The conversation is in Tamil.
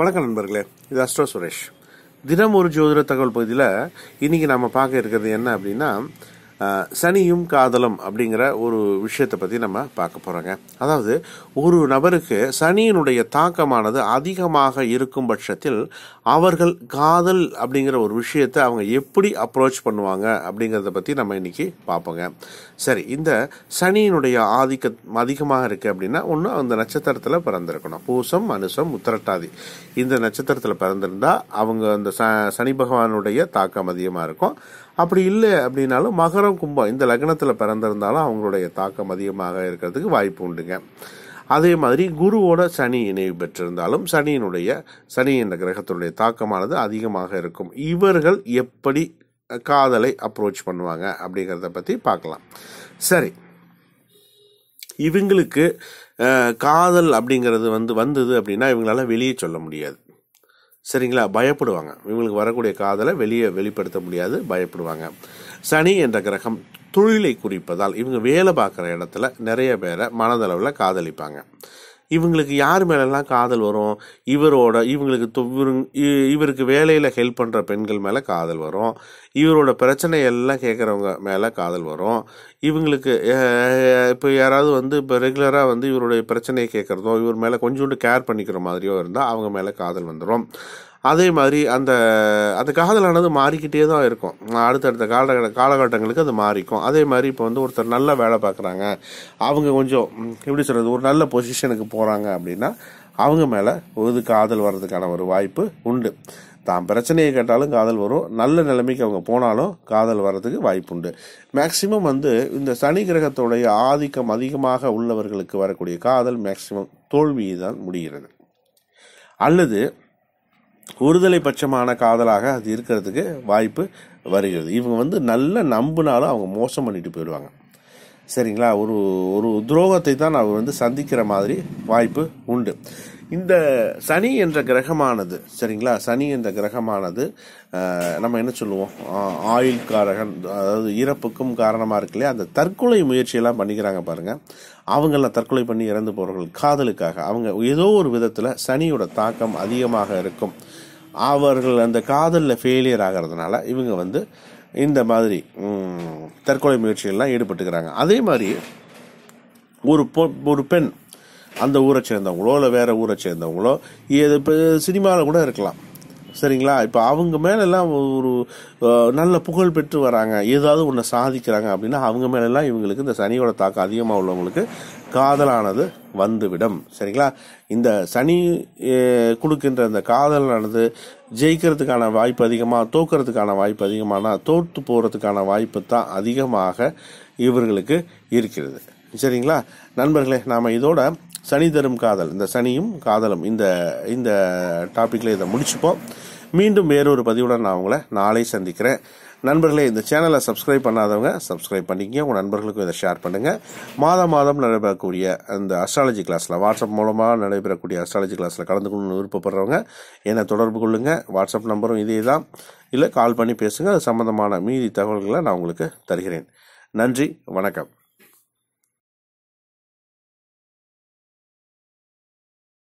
வணக்கம் நண்பர்களே இது அஸ்ட்ரோ சுரேஷ் தினம் ஒரு ஜோதிட தகவல் பகுதியில் இன்றைக்கி நம்ம பார்க்க இருக்கிறது என்ன அப்படின்னா சனியும் காதலும் அப்படிங்கிற ஒரு விஷயத்தை பற்றி நம்ம பார்க்க போகிறோங்க அதாவது ஒரு நபருக்கு சனியினுடைய தாக்கமானது அதிகமாக இருக்கும் பட்சத்தில் அவர்கள் காதல் அப்படிங்கிற ஒரு விஷயத்தை அவங்க எப்படி அப்ரோச் பண்ணுவாங்க அப்படிங்கிறத பற்றி நம்ம இன்றைக்கி பார்ப்போங்க சரி இந்த சனியினுடைய ஆதிக்க அதிகமாக இருக்குது அப்படின்னா ஒன்று அந்த நட்சத்திரத்தில் பிறந்திருக்கணும் பூசம் அனுசம் உத்திரட்டாதி இந்த நட்சத்திரத்தில் பிறந்திருந்தால் அவங்க அந்த சனி பகவானுடைய தாக்கம் அதிகமாக இருக்கும் அப்படி இல்லை அப்படின்னாலும் மகர மகரம் கும்பம் இந்த லக்னத்தில் பிறந்திருந்தாலும் அவங்களுடைய தாக்கம் அதிகமாக இருக்கிறதுக்கு வாய்ப்பு உண்டுங்க அதே மாதிரி குருவோட சனி இணைவு பெற்றிருந்தாலும் சனியினுடைய சனி என்ற கிரகத்தினுடைய தாக்கமானது அதிகமாக இருக்கும் இவர்கள் எப்படி காதலை அப்ரோச் பண்ணுவாங்க அப்படிங்கிறத பற்றி பார்க்கலாம் சரி இவங்களுக்கு காதல் அப்படிங்கிறது வந்து வந்தது அப்படின்னா இவங்களால வெளியே சொல்ல முடியாது சரிங்களா பயப்படுவாங்க இவங்களுக்கு வரக்கூடிய காதலை வெளியே வெளிப்படுத்த முடியாது பயப்படுவாங்க சனி என்ற கிரகம் தொழிலை குறிப்பதால் இவங்க வேலை பார்க்குற இடத்துல நிறைய பேரை மனதளவில் காதலிப்பாங்க இவங்களுக்கு யார் மேலெல்லாம் காதல் வரும் இவரோட இவங்களுக்கு இவருக்கு வேலையில் ஹெல்ப் பண்ணுற பெண்கள் மேலே காதல் வரும் இவரோட பிரச்சனை எல்லாம் கேட்குறவங்க மேலே காதல் வரும் இவங்களுக்கு இப்போ யாராவது வந்து இப்போ ரெகுலராக வந்து இவருடைய பிரச்சனையை கேட்குறதோ இவர் மேலே கொஞ்சோண்டு கேர் பண்ணிக்கிற மாதிரியோ இருந்தால் அவங்க மேலே காதல் வந்துடும் அதே மாதிரி அந்த அந்த காதலானது மாறிக்கிட்டே தான் இருக்கும் அடுத்தடுத்த கால காலகட்டங்களுக்கு அது மாறிக்கும் அதே மாதிரி இப்போ வந்து ஒருத்தர் நல்லா வேலை பார்க்குறாங்க அவங்க கொஞ்சம் எப்படி சொல்கிறது ஒரு நல்ல பொசிஷனுக்கு போகிறாங்க அப்படின்னா அவங்க மேலே ஒரு காதல் வர்றதுக்கான ஒரு வாய்ப்பு உண்டு தான் பிரச்சனையை கேட்டாலும் காதல் வரும் நல்ல நிலைமைக்கு அவங்க போனாலும் காதல் வர்றதுக்கு வாய்ப்புண்டு மேக்சிமம் வந்து இந்த சனி கிரகத்துடைய ஆதிக்கம் அதிகமாக உள்ளவர்களுக்கு வரக்கூடிய காதல் மேக்சிமம் தோல்வியை தான் முடிகிறது அல்லது ஒருதலை பட்சமான காதலாக அது இருக்கிறதுக்கு வாய்ப்பு வருகிறது இவங்க வந்து நல்லா நம்பினாலும் அவங்க மோசம் பண்ணிட்டு போயிடுவாங்க சரிங்களா ஒரு ஒரு துரோகத்தை தான் அவர் வந்து சந்திக்கிற மாதிரி வாய்ப்பு உண்டு இந்த சனி என்ற கிரகமானது சரிங்களா சனி என்ற கிரகமானது நம்ம என்ன சொல்லுவோம் ஆயுள் காரகன் அதாவது இறப்புக்கும் காரணமாக இருக்கு இல்லையா அந்த தற்கொலை முயற்சியெல்லாம் பண்ணிக்கிறாங்க பாருங்கள் அவங்கள தற்கொலை பண்ணி இறந்து போகிறவர்கள் காதலுக்காக அவங்க ஏதோ ஒரு விதத்தில் சனியோட தாக்கம் அதிகமாக இருக்கும் அவர்கள் அந்த காதலில் ஃபெயிலியர் ஆகிறதுனால இவங்க வந்து இந்த மாதிரி தற்கொலை முயற்சிகள்லாம் ஈடுபட்டுக்கிறாங்க அதே மாதிரி ஒரு பொ ஒரு பெண் அந்த ஊரை சேர்ந்தவங்களோ இல்லை வேறு ஊரை சேர்ந்தவங்களோ இது இப்போ சினிமாவில் கூட இருக்கலாம் சரிங்களா இப்போ அவங்க மேலெல்லாம் ஒரு நல்ல புகழ் பெற்று வராங்க ஏதாவது ஒன்று சாதிக்கிறாங்க அப்படின்னா அவங்க மேலெல்லாம் இவங்களுக்கு இந்த சனியோட தாக்கம் அதிகமாக உள்ளவங்களுக்கு காதலானது வந்துவிடும் சரிங்களா இந்த சனி கொடுக்கின்ற அந்த காதலானது ஜெயிக்கிறதுக்கான வாய்ப்பு அதிகமாக தோக்கிறதுக்கான வாய்ப்பு அதிகமான தோற்று போகிறதுக்கான வாய்ப்பு தான் அதிகமாக இவர்களுக்கு இருக்கிறது சரிங்களா நண்பர்களே நாம் இதோட சனி தரும் காதல் இந்த சனியும் காதலும் இந்த இந்த டாப்பிக்கில் இதை முடிச்சுப்போம் மீண்டும் வேறொரு பதிவுடன் நான் உங்களை நாளை சந்திக்கிறேன் நண்பர்களே இந்த சேனலை சப்ஸ்கிரைப் பண்ணாதவங்க சப்ஸ்கிரைப் பண்ணிக்கங்க உங்கள் நண்பர்களுக்கும் இதை ஷேர் பண்ணுங்கள் மாதம் மாதம் நடைபெறக்கூடிய அந்த அஸ்ட்ராலஜி கிளாஸில் வாட்ஸ்அப் மூலமாக நடைபெறக்கூடிய அஸ்ட்ராலஜி கிளாஸில் கலந்துக்கணும்னு விருப்பப்படுறவங்க என்னை தொடர்பு கொள்ளுங்கள் வாட்ஸ்அப் நம்பரும் இதே தான் இல்லை கால் பண்ணி பேசுங்க அது சம்மந்தமான மீதி தகவல்களை நான் உங்களுக்கு தருகிறேன் நன்றி வணக்கம்